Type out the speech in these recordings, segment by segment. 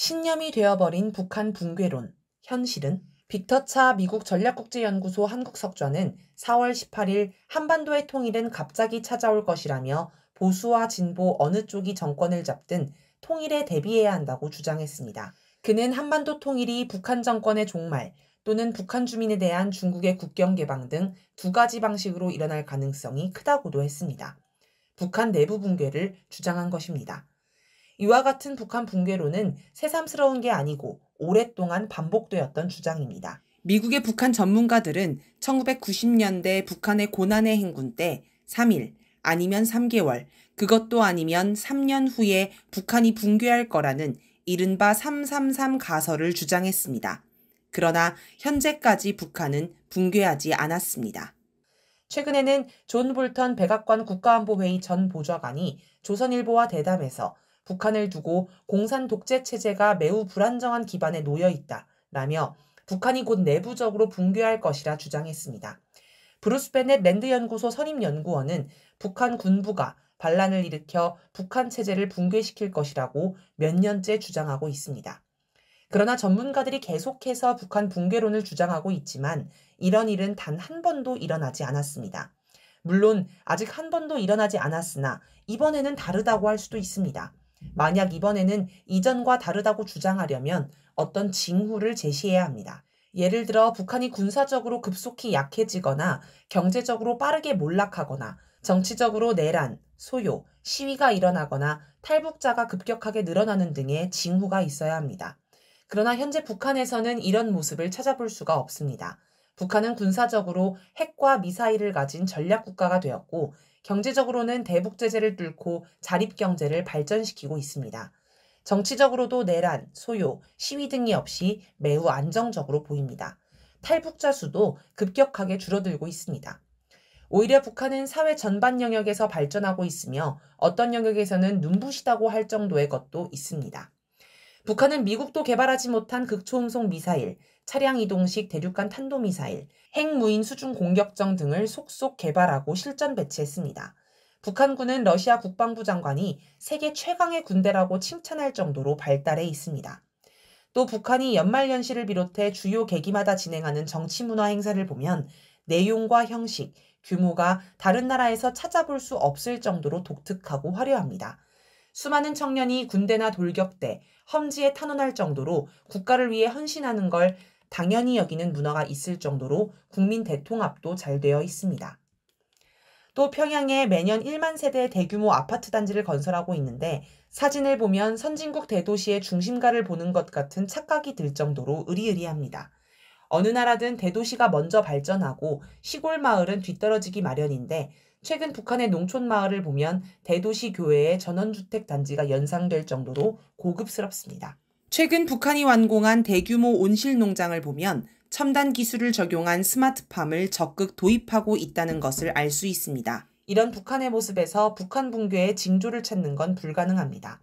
신념이 되어버린 북한 붕괴론, 현실은 빅터차 미국 전략국제연구소 한국석좌는 4월 18일 한반도의 통일은 갑자기 찾아올 것이라며 보수와 진보 어느 쪽이 정권을 잡든 통일에 대비해야 한다고 주장했습니다. 그는 한반도 통일이 북한 정권의 종말 또는 북한 주민에 대한 중국의 국경 개방 등 두 가지 방식으로 일어날 가능성이 크다고도 했습니다. 북한 내부 붕괴를 주장한 것입니다. 이와 같은 북한 붕괴로는 새삼스러운 게 아니고 오랫동안 반복되었던 주장입니다. 미국의 북한 전문가들은 1990년대 북한의 고난의 행군 때 3일 아니면 3개월 그것도 아니면 3년 후에 북한이 붕괴할 거라는 이른바 333 가설을 주장했습니다. 그러나 현재까지 북한은 붕괴하지 않았습니다. 최근에는 존 볼턴 백악관 국가안보회의 전 보좌관이 조선일보와 대담해서 북한을 두고 공산 독재 체제가 매우 불안정한 기반에 놓여 있다. 라며 북한이 곧 내부적으로 붕괴할 것이라 주장했습니다. 브루스 베넷 랜드연구소 선임연구원은 북한 군부가 반란을 일으켜 북한 체제를 붕괴시킬 것이라고 몇 년째 주장하고 있습니다. 그러나 전문가들이 계속해서 북한 붕괴론을 주장하고 있지만 이런 일은 단 한 번도 일어나지 않았습니다. 물론 아직 한 번도 일어나지 않았으나 이번에는 다르다고 할 수도 있습니다. 만약 이번에는 이전과 다르다고 주장하려면 어떤 징후를 제시해야 합니다. 예를 들어 북한이 군사적으로 급속히 약해지거나 경제적으로 빠르게 몰락하거나 정치적으로 내란, 소요, 시위가 일어나거나 탈북자가 급격하게 늘어나는 등의 징후가 있어야 합니다. 그러나 현재 북한에서는 이런 모습을 찾아볼 수가 없습니다. 북한은 군사적으로 핵과 미사일을 가진 전략국가가 되었고 경제적으로는 대북 제재를 뚫고 자립 경제를 발전시키고 있습니다. 정치적으로도 내란, 소요, 시위 등이 없이 매우 안정적으로 보입니다. 탈북자 수도 급격하게 줄어들고 있습니다. 오히려 북한은 사회 전반 영역에서 발전하고 있으며 어떤 영역에서는 눈부시다고 할 정도의 것도 있습니다. 북한은 미국도 개발하지 못한 극초음속 미사일, 차량 이동식 대륙간 탄도미사일, 핵무인 수중 공격정 등을 속속 개발하고 실전 배치했습니다. 북한군은 러시아 국방부 장관이 세계 최강의 군대라고 칭찬할 정도로 발달해 있습니다. 또 북한이 연말연시를 비롯해 주요 계기마다 진행하는 정치문화 행사를 보면 내용과 형식, 규모가 다른 나라에서 찾아볼 수 없을 정도로 독특하고 화려합니다. 수많은 청년이 군대나 돌격대, 험지에 탄원할 정도로 국가를 위해 헌신하는 걸 당연히 여기는 문화가 있을 정도로 국민 대통합도 잘 되어 있습니다. 또 평양에 매년 1만 세대 의 대규모 아파트 단지를 건설하고 있는데 사진을 보면 선진국 대도시의 중심가를 보는 것 같은 착각이 들 정도로 으리으리합니다 어느 나라든 대도시가 먼저 발전하고 시골 마을은 뒤떨어지기 마련인데 최근 북한의 농촌 마을을 보면 대도시 교외의 전원주택 단지가 연상될 정도로 고급스럽습니다. 최근 북한이 완공한 대규모 온실 농장을 보면 첨단 기술을 적용한 스마트팜을 적극 도입하고 있다는 것을 알 수 있습니다. 이런 북한의 모습에서 북한 붕괴의 징조를 찾는 건 불가능합니다.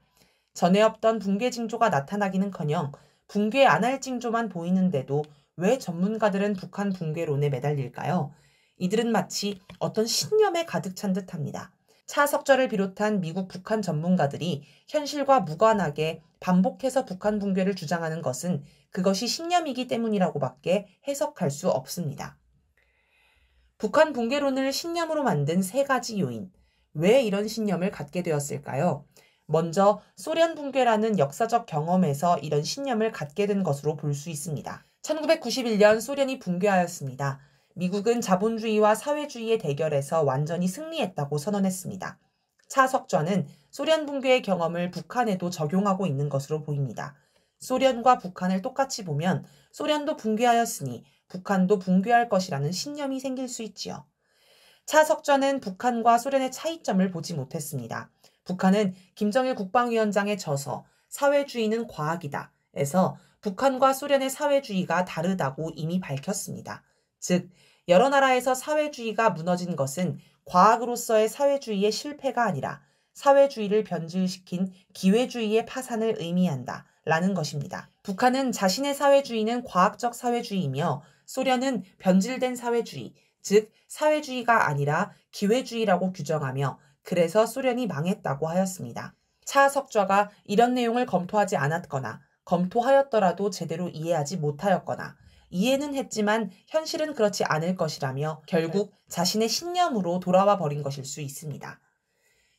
전에 없던 붕괴 징조가 나타나기는커녕 붕괴 안 할 징조만 보이는데도 왜 전문가들은 북한 붕괴론에 매달릴까요? 이들은 마치 어떤 신념에 가득 찬 듯합니다. 차석절을 비롯한 미국 북한 전문가들이 현실과 무관하게 반복해서 북한 붕괴를 주장하는 것은 그것이 신념이기 때문이라고밖에 해석할 수 없습니다. 북한 붕괴론을 신념으로 만든 세 가지 요인. 왜 이런 신념을 갖게 되었을까요? 먼저 소련 붕괴라는 역사적 경험에서 이런 신념을 갖게 된 것으로 볼 수 있습니다. 1991년 소련이 붕괴하였습니다. 미국은 자본주의와 사회주의의 대결에서 완전히 승리했다고 선언했습니다. 차석전은 소련 붕괴의 경험을 북한에도 적용하고 있는 것으로 보입니다. 소련과 북한을 똑같이 보면 소련도 붕괴하였으니 북한도 붕괴할 것이라는 신념이 생길 수 있지요. 차석전은 북한과 소련의 차이점을 보지 못했습니다. 북한은 김정일 국방위원장의 저서 사회주의는 과학이다 에서 북한과 소련의 사회주의가 다르다고 이미 밝혔습니다. 즉, 여러 나라에서 사회주의가 무너진 것은 과학으로서의 사회주의의 실패가 아니라 사회주의를 변질시킨 기회주의의 파산을 의미한다. 라는 것입니다. 북한은 자신의 사회주의는 과학적 사회주의이며 소련은 변질된 사회주의, 즉 사회주의가 아니라 기회주의라고 규정하며 그래서 소련이 망했다고 하였습니다. 차 석좌가 이런 내용을 검토하지 않았거나 검토하였더라도 제대로 이해하지 못하였거나 이해는 했지만 현실은 그렇지 않을 것이라며 네. 결국 자신의 신념으로 돌아와 버린 것일 수 있습니다.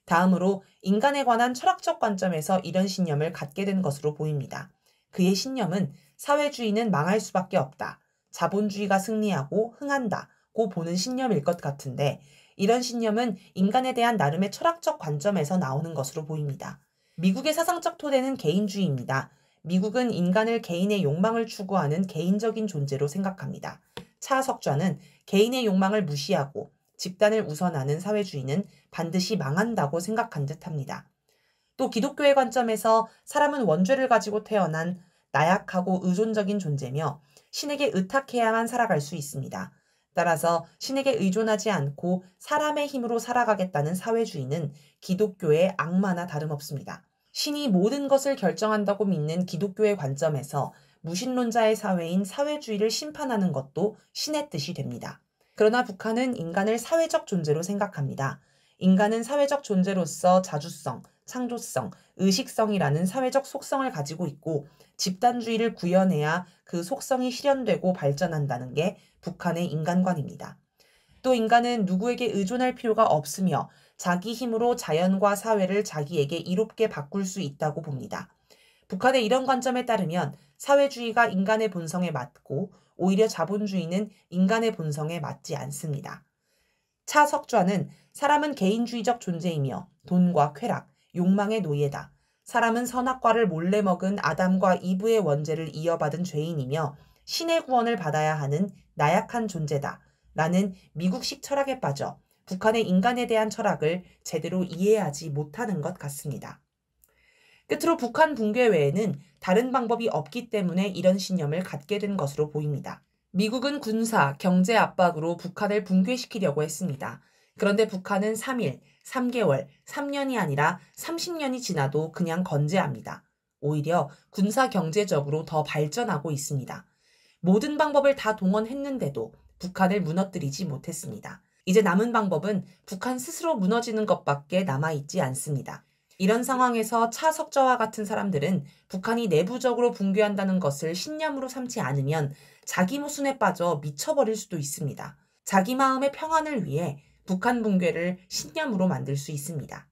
다음으로 인간에 관한 철학적 관점에서 이런 신념을 갖게 된 것으로 보입니다. 그의 신념은 사회주의는 망할 수밖에 없다. 자본주의가 승리하고 흥한다고 보는 신념일 것 같은데 이런 신념은 인간에 대한 나름의 철학적 관점에서 나오는 것으로 보입니다. 미국의 사상적 토대는 개인주의입니다. 미국은 인간을 개인의 욕망을 추구하는 개인적인 존재로 생각합니다. 차 석좌는 개인의 욕망을 무시하고 집단을 우선하는 사회주의는 반드시 망한다고 생각한 듯 합니다. 또 기독교의 관점에서 사람은 원죄를 가지고 태어난 나약하고 의존적인 존재며 신에게 의탁해야만 살아갈 수 있습니다. 따라서 신에게 의존하지 않고 사람의 힘으로 살아가겠다는 사회주의는 기독교의 악마나 다름없습니다. 신이 모든 것을 결정한다고 믿는 기독교의 관점에서 무신론자의 사회인 사회주의를 심판하는 것도 신의 뜻이 됩니다. 그러나 북한은 인간을 사회적 존재로 생각합니다. 인간은 사회적 존재로서 자주성, 창조성, 의식성이라는 사회적 속성을 가지고 있고 집단주의를 구현해야 그 속성이 실현되고 발전한다는 게 북한의 인간관입니다. 또 인간은 누구에게 의존할 필요가 없으며 자기 힘으로 자연과 사회를 자기에게 이롭게 바꿀 수 있다고 봅니다. 북한의 이런 관점에 따르면 사회주의가 인간의 본성에 맞고 오히려 자본주의는 인간의 본성에 맞지 않습니다. 차 석좌는 사람은 개인주의적 존재이며 돈과 쾌락, 욕망의 노예다. 사람은 선악과를 몰래 먹은 아담과 이브의 원죄를 이어받은 죄인이며 신의 구원을 받아야 하는 나약한 존재다. 라는 미국식 철학에 빠져 북한의 인간에 대한 철학을 제대로 이해하지 못하는 것 같습니다. 끝으로 북한 붕괴 외에는 다른 방법이 없기 때문에 이런 신념을 갖게 된 것으로 보입니다. 미국은 군사, 경제 압박으로 북한을 붕괴시키려고 했습니다. 그런데 북한은 3일, 3개월, 3년이 아니라 30년이 지나도 그냥 건재합니다. 오히려 군사 경제적으로 더 발전하고 있습니다. 모든 방법을 다 동원했는데도 북한을 무너뜨리지 못했습니다. 이제 남은 방법은 북한 스스로 무너지는 것밖에 남아있지 않습니다. 이런 상황에서 차석자와 같은 사람들은 북한이 내부적으로 붕괴한다는 것을 신념으로 삼지 않으면 자기 모순에 빠져 미쳐버릴 수도 있습니다. 자기 마음의 평안을 위해 북한 붕괴를 신념으로 만들 수 있습니다.